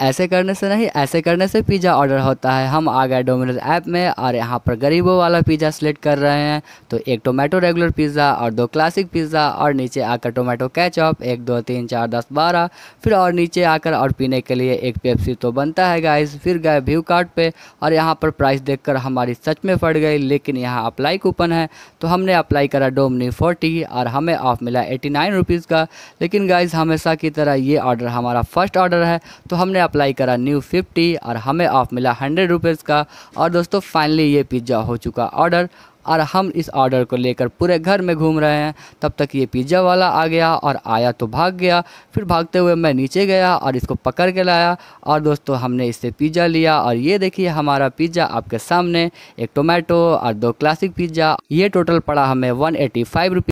ऐसे करने से नहीं ऐसे करने से पिज़्ज़ा ऑर्डर होता है हम आ गए डोमिनोज ऐप में और यहाँ पर गरीबों वाला पिज़्ज़ा सेलेक्ट कर रहे हैं तो एक टोमेटो रेगुलर पिज़्ज़ा और दो क्लासिक पिज़्ज़ा और नीचे आकर टोमेटो कैचअप एक दो तीन चार दस बारह फिर और नीचे आकर और पीने के लिए एक पेप्सी तो बनता है गाइस फिर गए व्यू कार्ड पर और यहाँ पर प्राइस देख हमारी सच में फट गई लेकिन यहाँ अप्लाई कूपन है तो हमने अप्लाई करा डोमनी फोर्टी और हमें ऑफ मिला एटी नाइन रुपीज़ का लेकिन गाइज़ हमेशा की तरह ये ऑर्डर हमारा फर्स्ट ऑर्डर है तो हमने अप्लाई करा न्यू फिफ्टी और हमें ऑफ मिला हंड्रेड रुपीज़ का और दोस्तों फाइनली ये पिज़्ज़ा हो चुका ऑर्डर और हम इस ऑर्डर को लेकर पूरे घर में घूम रहे हैं तब तक ये पिज़्ज़ा वाला आ गया और आया तो भाग गया फिर भागते हुए मैं नीचे गया और इसको पकड़ के लाया और दोस्तों हमने इससे पिज़्ज़ा लिया और ये देखिए हमारा पिज़्ज़ा आपके सामने एक टोमेटो और दो क्लासिक पिज़्ज़ा ये टोटल पड़ा हमें वन एटी फाइव